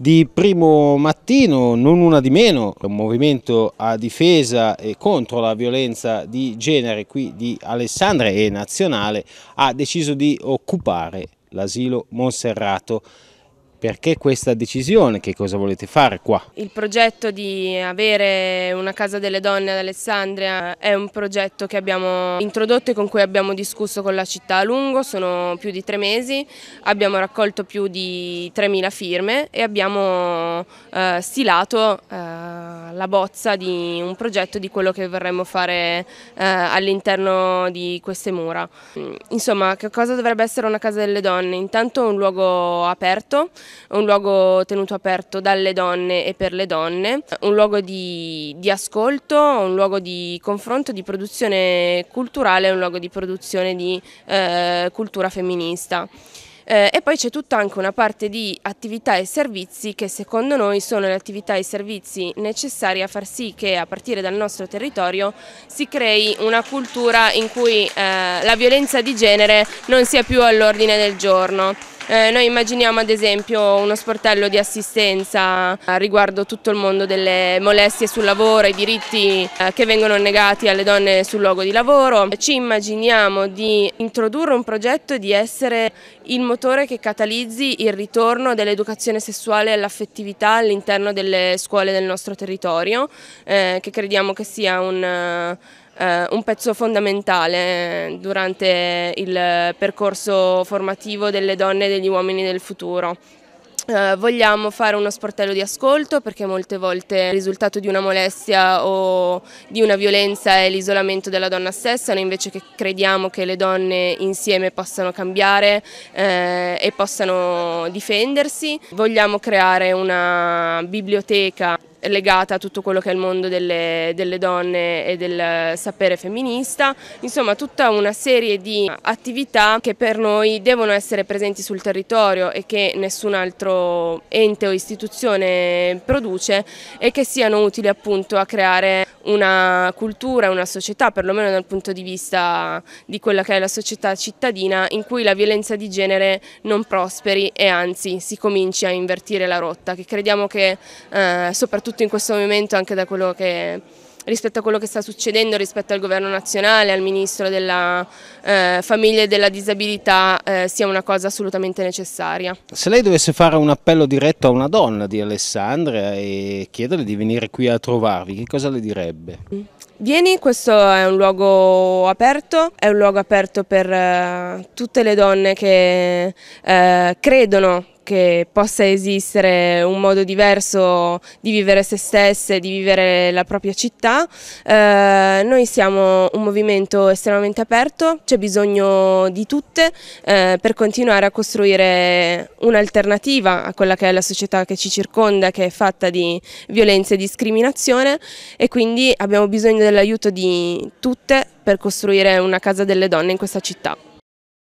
di primo mattino, non una di meno, un movimento a difesa e contro la violenza di genere qui di Alessandria e nazionale ha deciso di occupare l'asilo Monserrato perché questa decisione? Che cosa volete fare qua? Il progetto di avere una casa delle donne ad Alessandria è un progetto che abbiamo introdotto e con cui abbiamo discusso con la città a lungo, sono più di tre mesi, abbiamo raccolto più di 3.000 firme e abbiamo eh, stilato eh, la bozza di un progetto di quello che vorremmo fare eh, all'interno di queste mura. Insomma, che cosa dovrebbe essere una casa delle donne? Intanto un luogo aperto, un luogo tenuto aperto dalle donne e per le donne, un luogo di, di ascolto, un luogo di confronto, di produzione culturale, un luogo di produzione di eh, cultura femminista. Eh, e poi c'è tutta anche una parte di attività e servizi che secondo noi sono le attività e servizi necessari a far sì che a partire dal nostro territorio si crei una cultura in cui eh, la violenza di genere non sia più all'ordine del giorno. Eh, noi immaginiamo ad esempio uno sportello di assistenza eh, riguardo tutto il mondo delle molestie sul lavoro, i diritti eh, che vengono negati alle donne sul luogo di lavoro. Ci immaginiamo di introdurre un progetto e di essere il motore che catalizzi il ritorno dell'educazione sessuale e all'affettività all'interno delle scuole del nostro territorio, che crediamo che sia un un pezzo fondamentale durante il percorso formativo delle donne e degli gli uomini del futuro. Eh, vogliamo fare uno sportello di ascolto perché molte volte il risultato di una molestia o di una violenza è l'isolamento della donna stessa, noi invece che crediamo che le donne insieme possano cambiare eh, e possano difendersi. Vogliamo creare una biblioteca legata a tutto quello che è il mondo delle, delle donne e del sapere femminista, insomma tutta una serie di attività che per noi devono essere presenti sul territorio e che nessun altro ente o istituzione produce e che siano utili appunto a creare una cultura, una società, perlomeno dal punto di vista di quella che è la società cittadina, in cui la violenza di genere non prosperi e anzi si cominci a invertire la rotta, che crediamo che eh, soprattutto soprattutto in questo momento anche che, rispetto a quello che sta succedendo, rispetto al governo nazionale, al ministro della eh, famiglia e della disabilità, eh, sia una cosa assolutamente necessaria. Se lei dovesse fare un appello diretto a una donna di Alessandria e chiederle di venire qui a trovarvi, che cosa le direbbe? Mm. Vieni, questo è un luogo aperto, è un luogo aperto per eh, tutte le donne che eh, credono che possa esistere un modo diverso di vivere se stesse, di vivere la propria città. Eh, noi siamo un movimento estremamente aperto, c'è bisogno di tutte eh, per continuare a costruire un'alternativa a quella che è la società che ci circonda, che è fatta di violenza e discriminazione e quindi abbiamo bisogno dell'aiuto di tutte per costruire una casa delle donne in questa città.